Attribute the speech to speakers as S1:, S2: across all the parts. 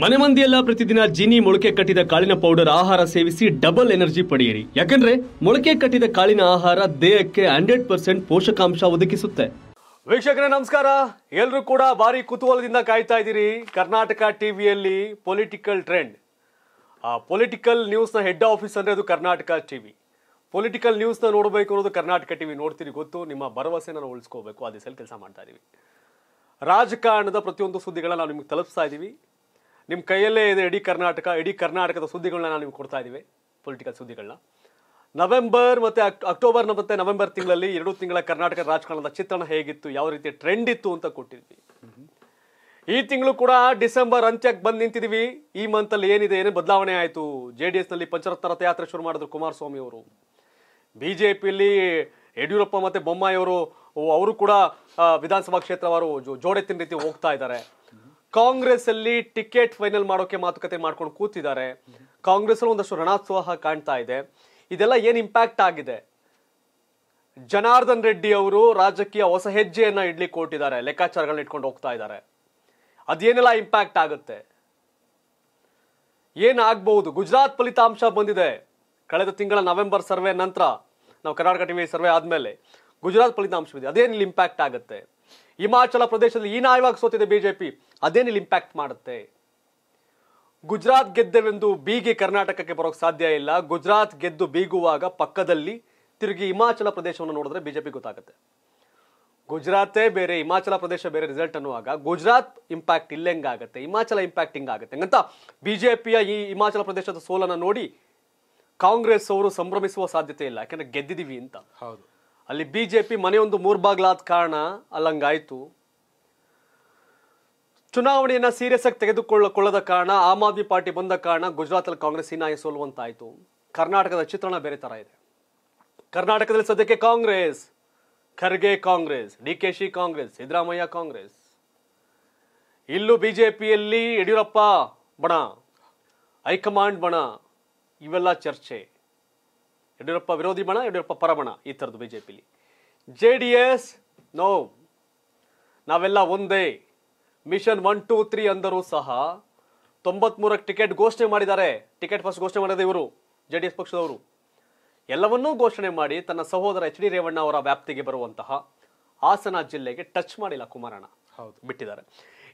S1: ಮನೆ ಮಂದಿಯೆಲ್ಲ ಪ್ರತಿದಿನ ಜಿನಿ ಮೊಳಕೆ ಕಟ್ಟಿದ ಕಾಳಿನ ಪೌಡರ್ ಆಹಾರ ಸೇವಿಸಿ ಡಬಲ್ ಎನರ್ಜಿ ಪಡೆಯಿರಿ ಯಾಕಂದ್ರೆ ಮೊಳಕೆ ಕಟ್ಟಿದ ಕಾಳಿನ ಆಹಾರ ದೇಹಕ್ಕೆ ಹಂಡ್ರೆಡ್ ಪರ್ಸೆಂಟ್ ಪೋಷಕಾಂಶ ಒದಗಿಸುತ್ತೆ ವೀಕ್ಷಕರೇ ನಮಸ್ಕಾರ ಎಲ್ರು ಕೂಡ ಭಾರಿ ಕುತೂಹಲದಿಂದ ಕಾಯ್ತಾ ಇದ್ದೀರಿ ಕರ್ನಾಟಕ ಟಿವಿಯಲ್ಲಿ ಪೊಲಿಟಿಕಲ್ ಟ್ರೆಂಡ್ ಆ ಪೊಲಿಟಿಕಲ್ ನ ಹೆಡ್ ಆಫೀಸ್ ಅಂದ್ರೆ ಅದು ಕರ್ನಾಟಕ ಟಿವಿ ಪೊಲಿಟಿಕಲ್ ನ್ಯೂಸ್ನ ನೋಡಬೇಕು ಅನ್ನೋದು ಕರ್ನಾಟಕ ಟಿವಿ ನೋಡ್ತೀರಿ ಗೊತ್ತು ನಿಮ್ಮ ಭರವಸೆನ ಉಳಿಸ್ಕೋಬೇಕು ಆ ಸಲ ಕೆಲಸ ಮಾಡ್ತಾ ಇದ್ದೀವಿ ರಾಜಕಾರಣದ ಪ್ರತಿಯೊಂದು ಸುದ್ದಿಗಳನ್ನ ನಾವು ನಿಮ್ಗೆ ತಲುಪಿಸ್ತಾ ಇದ್ದೀವಿ ನಿಮ್ಮ ಕೈಯಲ್ಲೇ ಇದೆ ಇಡೀ ಕರ್ನಾಟಕ ಇಡೀ ಕರ್ನಾಟಕದ ಸುದ್ದಿಗಳನ್ನ ನಾವು ನಿಮ್ಗೆ ಕೊಡ್ತಾ ಇದ್ದೀವಿ ಪೊಲಿಟಿಕಲ್ ಸುದ್ದಿಗಳನ್ನ ನವೆಂಬರ್ ಮತ್ತು ಅಕ್ ಅಕ್ಟೋಬರ್ ಮತ್ತು ನವೆಂಬರ್ ತಿಂಗಳಲ್ಲಿ ಎರಡು ತಿಂಗಳ ಕರ್ನಾಟಕ ರಾಜಕಾರಣದ ಚಿತ್ರಣ ಹೇಗಿತ್ತು ಯಾವ ರೀತಿ ಟ್ರೆಂಡ್ ಇತ್ತು ಅಂತ ಕೊಟ್ಟಿದ್ವಿ ಈ ತಿಂಗಳು ಕೂಡ ಡಿಸೆಂಬರ್ ಅಂತ್ಯಕ್ಕೆ ಬಂದು ನಿಂತಿದ್ದೀವಿ ಈ ಮಂತಲ್ಲಿ ಏನಿದೆ ಏನೇ ಬದಲಾವಣೆ ಆಯಿತು ಜೆ ಡಿ ಎಸ್ನಲ್ಲಿ ಪಂಚರತ್ನ ರಥಯಾತ್ರೆ ಶುರು ಮಾಡಿದ್ರು ಕುಮಾರಸ್ವಾಮಿ ಅವರು ಬಿ ಜೆ ಪಿಯಲ್ಲಿ ಯಡಿಯೂರಪ್ಪ ಮತ್ತು ಬೊಮ್ಮಾಯಿಯವರು ಅವರು ಕೂಡ ವಿಧಾನಸಭಾ ಕ್ಷೇತ್ರವಾರು ಜೋಡೆತ್ತಿನ ರೀತಿ ಹೋಗ್ತಾ ಇದ್ದಾರೆ ಕಾಂಗ್ರೆಸ್ ಅಲ್ಲಿ ಟಿಕೆಟ್ ಫೈನಲ್ ಮಾಡೋಕೆ ಮಾತುಕತೆ ಮಾಡ್ಕೊಂಡು ಕೂತಿದ್ದಾರೆ ಕಾಂಗ್ರೆಸ್ ಅಲ್ಲಿ ಒಂದಷ್ಟು ಋಣಾತ್ಸವ ಕಾಣ್ತಾ ಇದೆ ಇದೆಲ್ಲ ಏನ್ ಇಂಪ್ಯಾಕ್ಟ್ ಆಗಿದೆ ಜನಾರ್ದನ್ ರೆಡ್ಡಿ ಅವರು ರಾಜಕೀಯ ಹೊಸ ಹೆಜ್ಜೆಯನ್ನ ಇಡ್ಲಿಕ್ಕೆ ಕೊಟ್ಟಿದ್ದಾರೆ ಲೆಕ್ಕಾಚಾರಗಳನ್ನ ಇಟ್ಕೊಂಡು ಹೋಗ್ತಾ ಇದ್ದಾರೆ ಅದೇನೆಲ್ಲ ಇಂಪ್ಯಾಕ್ಟ್ ಆಗುತ್ತೆ ಏನಾಗಬಹುದು ಗುಜರಾತ್ ಫಲಿತಾಂಶ ಬಂದಿದೆ ಕಳೆದ ತಿಂಗಳ ನವೆಂಬರ್ ಸರ್ವೆ ನಂತರ ನಾವು ಕರ್ನಾಟಕ ಟಿವಿ ಸರ್ವೆ ಆದಮೇಲೆ ಗುಜರಾತ್ ಫಲಿತಾಂಶವಿದೆ ಅದೇನಿಲ್ಲಿ ಇಂಪ್ಯಾಕ್ಟ್ ಆಗುತ್ತೆ ಹಿಮಾಚಲ ಪ್ರದೇಶದಲ್ಲಿ ಈ ನಾಯವಾಗಿ ಸೋತಿದೆ ಬಿಜೆಪಿ ಅದೇನಿಲ್ಲಿ ಇಂಪ್ಯಾಕ್ಟ್ ಮಾಡುತ್ತೆ ಗುಜರಾತ್ ಗೆದ್ದೆವೆಂದು ಬೀಗೆ ಕರ್ನಾಟಕಕ್ಕೆ ಬರೋಕ್ಕೆ ಸಾಧ್ಯ ಇಲ್ಲ ಗುಜರಾತ್ ಗೆದ್ದು ಬೀಗುವಾಗ ಪಕ್ಕದಲ್ಲಿ ತಿರುಗಿ ಹಿಮಾಚಲ ಪ್ರದೇಶವನ್ನು ನೋಡಿದ್ರೆ ಬಿಜೆಪಿ ಗೊತ್ತಾಗುತ್ತೆ ಗುಜರಾತೇ ಬೇರೆ ಹಿಮಾಚಲ ಪ್ರದೇಶ ಬೇರೆ ರಿಸಲ್ಟ್ ಅನ್ನುವಾಗ ಗುಜರಾತ್ ಇಂಪ್ಯಾಕ್ಟ್ ಇಲ್ಲೆಂಗಾಗುತ್ತೆ ಹಿಮಾಚಲ ಇಂಪ್ಯಾಕ್ಟ್ ಹಿಂಗಾಗುತ್ತೆ ಹಂಗಂತ ಬಿಜೆಪಿಯ ಈ ಹಿಮಾಚಲ ಪ್ರದೇಶದ ಸೋಲನ್ನು ನೋಡಿ ಕಾಂಗ್ರೆಸ್ ಅವರು ಸಂಭ್ರಮಿಸುವ ಸಾಧ್ಯತೆ ಇಲ್ಲ ಯಾಕೆಂದ್ರೆ ಗೆದ್ದಿದ್ದೀವಿ ಅಂತ ಹೌದು ಅಲ್ಲಿ ಬಿಜೆಪಿ ಮನೆಯೊಂದು ಮೂರ್ಬಾಗ್ಲಾದ ಕಾರಣ ಅಲ್ಲಂಗಾಯ್ತು ಚುನಾವಣೆಯನ್ನು ಸೀರಿಯಸ್ ಆಗಿ ತೆಗೆದುಕೊಳ್ಳಕೊಳ್ಳದ ಕಾರಣ ಆಮ್ ಆದ್ಮಿ ಪಾರ್ಟಿ ಬಂದ ಕಾರಣ ಗುಜರಾತ್ ಅಲ್ಲಿ ಕಾಂಗ್ರೆಸ್ ಹೀನಾಯ ಸೋಲುವಂತಾಯಿತು ಕರ್ನಾಟಕದ ಚಿತ್ರಣ ಬೇರೆ ತರ ಇದೆ ಕರ್ನಾಟಕದಲ್ಲಿ ಸದ್ಯಕ್ಕೆ ಕಾಂಗ್ರೆಸ್ ಖರ್ಗೆ ಕಾಂಗ್ರೆಸ್ ಡಿ ಕೆ ಶಿ ಕಾಂಗ್ರೆಸ್ ಸಿದ್ದರಾಮಯ್ಯ ಕಾಂಗ್ರೆಸ್ ಇಲ್ಲೂ ಬಿಜೆಪಿಯಲ್ಲಿ ಯಡಿಯೂರಪ್ಪ ಬಣ ಹೈಕಮಾಂಡ್ ಬಣ ಇವೆಲ್ಲ ಚರ್ಚೆ ಯಡಿಯೂರಪ್ಪ ವಿರೋಧಿ ಬಣ ಯಡಿಯೂರಪ್ಪ ಪರಬಣ ಈ ಥರದ್ದು ಬಿಜೆಪಿಲಿ ಜೆ ಡಿ ಎಸ್ ನೋ ನಾವೆಲ್ಲ ಒಂದೇ ಮಿಷನ್ ಒನ್ ಟೂ ತ್ರೀ ಅಂದರೂ ಸಹ ತೊಂಬತ್ಮೂರಕ್ಕೆ ಟಿಕೆಟ್ ಘೋಷಣೆ ಮಾಡಿದ್ದಾರೆ ಟಿಕೆಟ್ ಫಸ್ಟ್ ಘೋಷಣೆ ಮಾಡಿದ ಇವರು ಜೆ ಡಿ ಎಸ್ ಪಕ್ಷದವರು ಎಲ್ಲವನ್ನೂ ಘೋಷಣೆ ಮಾಡಿ ತನ್ನ ಸಹೋದರ ಎಚ್ ಡಿ ರೇವಣ್ಣ ಅವರ ವ್ಯಾಪ್ತಿಗೆ ಬರುವಂತಹ ಹಾಸನ ಜಿಲ್ಲೆಗೆ ಟಚ್ ಮಾಡಿಲ್ಲ ಕುಮಾರಣ್ಣ ಹೌದು ಬಿಟ್ಟಿದ್ದಾರೆ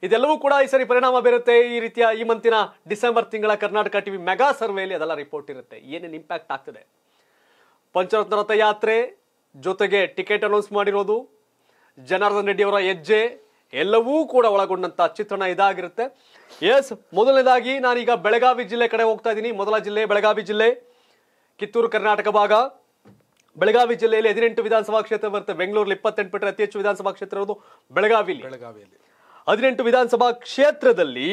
S1: ಇದೆಲ್ಲವೂ ಕೂಡ ಈ ಸರಿ ಪರಿಣಾಮ ಬೀರುತ್ತೆ ಈ ರೀತಿಯ ಈ ಮಂತಿನ ಡಿಸೆಂಬರ್ ತಿಂಗಳ ಕರ್ನಾಟಕ ಟಿವಿ ಮೆಗಾ ಸರ್ವೆಯಲ್ಲಿ ಅದೆಲ್ಲ ರಿಪೋರ್ಟ್ ಇರುತ್ತೆ ಏನೇನು ಇಂಪ್ಯಾಕ್ಟ್ ಆಗ್ತದೆ ಪಂಚರತ್ನ ರಥಯಾತ್ರೆ ಜೊತೆಗೆ ಟಿಕೆಟ್ ಅನೌನ್ಸ್ ಮಾಡಿರೋದು ಜನಾರ್ದನ್ ರೆಡ್ಡಿ ಅವರ ಹೆಜ್ಜೆ ಎಲ್ಲವೂ ಕೂಡ ಒಳಗೊಂಡಂತ ಚಿತ್ರಣ ಇದಾಗಿರುತ್ತೆ ಎಸ್ ಮೊದಲನೇದಾಗಿ ನಾನೀಗ ಬೆಳಗಾವಿ ಜಿಲ್ಲೆ ಕಡೆ ಹೋಗ್ತಾ ಇದ್ದೀನಿ ಮೊದಲ ಜಿಲ್ಲೆ ಬೆಳಗಾವಿ ಜಿಲ್ಲೆ ಕಿತ್ತೂರು ಕರ್ನಾಟಕ ಭಾಗ ಬೆಳಗಾವಿ ಜಿಲ್ಲೆಯಲ್ಲಿ ಹದಿನೆಂಟು ವಿಧಾನಸಭಾ ಕ್ಷೇತ್ರ ಬರುತ್ತೆ ಬೆಂಗಳೂರಲ್ಲಿ ಇಪ್ಪತ್ತೆಂಟು ಬಿಟ್ಟರೆ ಅತಿ ಹೆಚ್ಚು ವಿಧಾನಸಭಾ ಕ್ಷೇತ್ರ ಇರೋದು ಬೆಳಗಾವಿ ಬೆಳಗಾವಿಯಲ್ಲಿ ಹದಿನೆಂಟು ವಿಧಾನಸಭಾ ಕ್ಷೇತ್ರದಲ್ಲಿ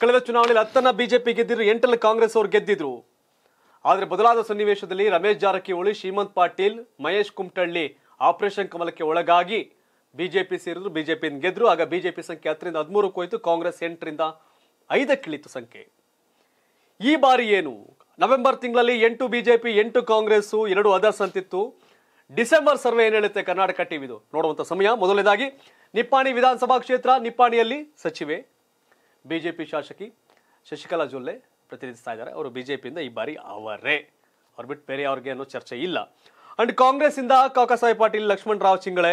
S1: ಕಳೆದ ಚುನಾವಣೆಯಲ್ಲಿ ಹತ್ತನ್ನ ಬಿಜೆಪಿ ಗೆದ್ದಿದ್ರು ಎಂಟಲ್ಲಿ ಕಾಂಗ್ರೆಸ್ ಅವರು ಗೆದ್ದಿದ್ರು ಆದರೆ ಬದಲಾದ ಸನ್ನಿವೇಶದಲ್ಲಿ ರಮೇಶ್ ಜಾರಕಿಹೊಳಿ ಶ್ರೀಮಂತ್ ಪಾಟೀಲ್ ಮಹೇಶ್ ಕುಮಟಳ್ಳಿ ಆಪರೇಷನ್ ಕಮಲಕ್ಕೆ ಒಳಗಾಗಿ ಬಿಜೆಪಿ ಸೇರಿದ್ರು ಬಿಜೆಪಿಯಿಂದ ಗೆದ್ರು ಆಗ ಬಿಜೆಪಿ ಸಂಖ್ಯೆ ಹತ್ತರಿಂದ ಹದಿಮೂರಕ್ಕೆ ಹೋಯಿತು ಕಾಂಗ್ರೆಸ್ ಎಂಟರಿಂದ ಐದಕ್ಕಿಳಿತು ಸಂಖ್ಯೆ ಈ ಬಾರಿ ಏನು ನವೆಂಬರ್ ತಿಂಗಳಲ್ಲಿ ಎಂಟು ಬಿಜೆಪಿ ಎಂಟು ಕಾಂಗ್ರೆಸ್ಸು ಎರಡು ಅದರ್ಸ್ ಅಂತಿತ್ತು ಡಿಸೆಂಬರ್ ಸರ್ವೆ ಏನು ಹೇಳುತ್ತೆ ಕರ್ನಾಟಕ ಟಿವಿದು ನೋಡುವಂಥ ಸಮಯ ಮೊದಲನೇದಾಗಿ ನಿಪ್ಪಾಣಿ ವಿಧಾನಸಭಾ ಕ್ಷೇತ್ರ ನಿಪ್ಪಾಣಿಯಲ್ಲಿ ಸಚಿವೆ ಬಿಜೆಪಿ ಶಾಸಕಿ ಶಶಿಕಲಾ ಜೊಲ್ಲೆ ಪ್ರತಿನಿಧಿಸ್ತಾ ಇದ್ದಾರೆ ಅವರು ಬಿಜೆಪಿಯಿಂದ ಈ ಬಾರಿ ಅವರೇ ಅವ್ರು ಬಿಟ್ಟು ಬೇರೆ ಅವ್ರಿಗೆ ಅನ್ನೋ ಚರ್ಚೆ ಇಲ್ಲ ಅಂಡ್ ಕಾಂಗ್ರೆಸ್ಸಿಂದ ಇಂದ ಕಾಕಸಾಯಿ ಪಾಟೀಲ್ ಲಕ್ಷ್ಮಣ್ ರಾವ್ ಚಿಂಗಳೆ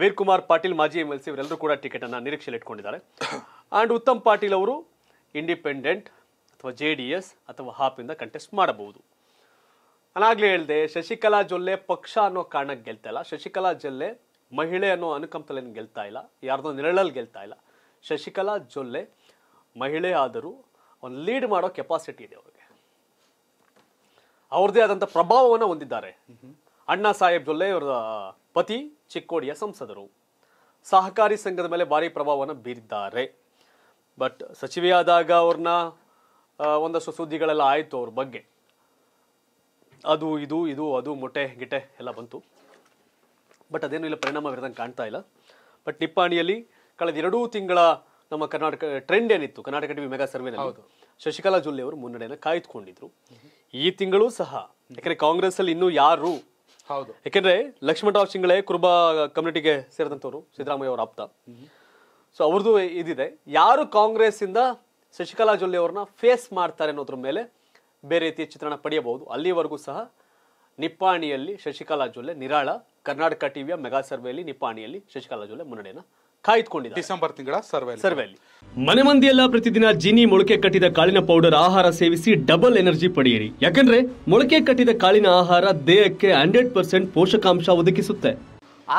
S1: ವೀರ್ ಕುಮಾರ್ ಪಾಟೀಲ್ ಮಾಜಿ ಎಂ ಎಲ್ ಸಿ ಇವರೆಲ್ಲರೂ ಕೂಡ ಟಿಕೆಟನ್ನು ನಿರೀಕ್ಷೆಯಲ್ಲಿ ಇಟ್ಕೊಂಡಿದ್ದಾರೆ ಅಂಡ್ ಉತ್ತಮ್ ಪಾಟೀಲ್ ಅವರು ಇಂಡಿಪೆಂಡೆಂಟ್ ಅಥವಾ ಜೆ ಡಿ ಎಸ್ ಅಥವಾ ಹಾಪಿಂದ ಕಂಟೆಸ್ಟ್ ಮಾಡಬಹುದು ನಾನಾಗಲೇ ಹೇಳಿದೆ ಶಶಿಕಲಾ ಜೊಲ್ಲೆ ಪಕ್ಷ ಅನ್ನೋ ಕಾರಣಕ್ಕೆ ಗೆಲ್ತಾ ಇಲ್ಲ ಶಶಿಕಲಾ ಜೊಲ್ಲೆ ಮಹಿಳೆ ಅನ್ನೋ ಅನುಕಂಪದಲ್ಲಿ ಗೆಲ್ತಾ ಇಲ್ಲ ಯಾರ್ದೋ ನೆರಳಲ್ಲಿ ಗೆಲ್ತಾ ಇಲ್ಲ ಶಶಿಕಲಾ ಜೊಲ್ಲೆ ಮಹಿಳೆ ಆದರೂ ಅವ್ನು ಲೀಡ್ ಮಾಡೋ ಕೆಪಾಸಿಟಿ ಇದೆ ಅವರಿಗೆ ಅವ್ರದೇ ಆದಂಥ ಪ್ರಭಾವವನ್ನು ಹೊಂದಿದ್ದಾರೆ ಅಣ್ಣಾ ಸಾಹೇಬ್ ಜೊಲ್ಲೆ ಇವರ ಪತಿ ಚಿಕ್ಕೋಡಿಯ ಸಂಸದರು ಸಹಕಾರಿ ಸಂಘದ ಮೇಲೆ ಭಾರಿ ಪ್ರಭಾವವನ್ನು ಬೀರಿದ್ದಾರೆ ಬಟ್ ಸಚಿವೆಯಾದಾಗ ಅವ್ರನ್ನ ಒಂದಷ್ಟು ಸುದ್ದಿಗಳೆಲ್ಲ ಆಯಿತು ಅವ್ರ ಬಗ್ಗೆ ಅದು ಇದು ಇದು ಅದು ಮೊಟ್ಟೆ ಗಿಟೆ ಎಲ್ಲ ಬಂತು ಬಟ್ ಅದೇನು ಇಲ್ಲ ಪರಿಣಾಮ ಬೀರದಂಗೆ ಕಾಣ್ತಾ ಇಲ್ಲ ಬಟ್ ನಿಪ್ಪಾಣಿಯಲ್ಲಿ ಕಳೆದ ಎರಡೂ ತಿಂಗಳ ನಮ್ಮ ಕರ್ನಾಟಕ ಟ್ರೆಂಡ್ ಏನಿತ್ತು Karnataka TV mega survey Shashikala Jolle ಅವರು ಮುನ್ನಡೆಯನ್ನು ಕಾಯ್ದುಕೊಂಡಿದ್ರು ಈ ತಿಂಗಳು ಸಹ ಯಾಕಂದ್ರೆ ಕಾಂಗ್ರೆಸ್ ಅಲ್ಲಿ ಇನ್ನೂ ಯಾರು ಹೌದು ಯಾಕೆಂದ್ರೆ ಲಕ್ಷ್ಮಣರಾವ್ ಸಿಂಗಳೇ ಕುರುಬ ಕಮ್ಯುನಿಟಿಗೆ ಸೇರಿದಂತವರು ಸಿದ್ದರಾಮಯ್ಯ ಅವರ ಆಪ್ತ ಸೊ ಅವ್ರದ್ದು ಇದಿದೆ ಯಾರು ಕಾಂಗ್ರೆಸ್ ಇಂದ ಶಶಿಕಲಾ ಜೊಲ್ಲೆ ಅವ್ರನ್ನ ಫೇಸ್ ಮಾಡ್ತಾರೆ ಅನ್ನೋದ್ರ ಮೇಲೆ ಬೇರೆ ರೀತಿಯ ಚಿತ್ರಣ ಪಡೆಯಬಹುದು ಅಲ್ಲಿವರೆಗೂ ಸಹ ನಿಪ್ಪಾಣಿಯಲ್ಲಿ ಶಶಿಕಲಾ ಜೊಲ್ಲೆ ನಿರಾಳ ಕರ್ನಾಟಕ ಟಿವಿಯ ಮೆಗಾ ಸರ್ವೆಯಲ್ಲಿ ನಿಪ್ಪಾಣಿಯಲ್ಲಿ ಶಶಿಕಲಾ ಜೊಲ್ಲೆ ಮುನ್ನಡೆಯನ್ನು ಕಾಯ್ದುಕೊಂಡಿದೆ ಡಿಸೆಂಬರ್ ತಿಂಗಳ ಸರ್ವೆ ಸರ್ವೆಯಲ್ಲಿ ಮನೆ ಮಂದಿಯೆಲ್ಲ ಪ್ರತಿದಿನ ಜಿನಿ ಮೊಳಕೆ ಕಟ್ಟಿದ ಕಾಳಿನ ಪೌಡರ್ ಆಹಾರ ಸೇವಿಸಿ ಡಬಲ್ ಎನರ್ಜಿ ಪಡೆಯಿರಿ ಯಾಕಂದ್ರೆ ಮೊಳಕೆ ಕಟ್ಟಿದ ಕಾಳಿನ ಆಹಾರ ದೇಹಕ್ಕೆ ಹಂಡ್ರೆಡ್ ಪರ್ಸೆಂಟ್ ಪೋಷಕಾಂಶ ಒದಗಿಸುತ್ತೆ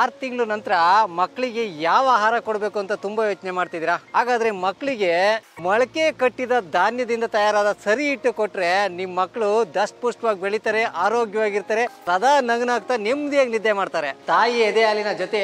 S1: ಆರು ತಿಂಗಳ ನಂತರ ಮಕ್ಕಳಿಗೆ ಯಾವ ಆಹಾರ ಕೊಡಬೇಕು ಅಂತ ತುಂಬಾ ಯೋಚನೆ ಮಾಡ್ತಿದ್ದೀರಾ ಹಾಗಾದ್ರೆ ಮಕ್ಕಳಿಗೆ ಮೊಳಕೆ ಕಟ್ಟಿದ ಧಾನ್ಯದಿಂದ ತಯಾರಾದ ಸರಿ ಇಟ್ಟು ಕೊಟ್ರೆ ನಿಮ್ಮ ಮಕ್ಕಳು ದಷ್ಟಪುಷ್ಟವಾಗಿ ಬೆಳಿತಾರೆ ಆರೋಗ್ಯವಾಗಿರ್ತಾರೆ ಸದಾ ನಗ್ನಾಗ್ತಾ ನೆಮ್ಮದಿಯಾಗಿ ನಿದ್ದೆ ಮಾಡ್ತಾರೆ ತಾಯಿ ಎದೆ ಹಾಲಿನ ಜೊತೆ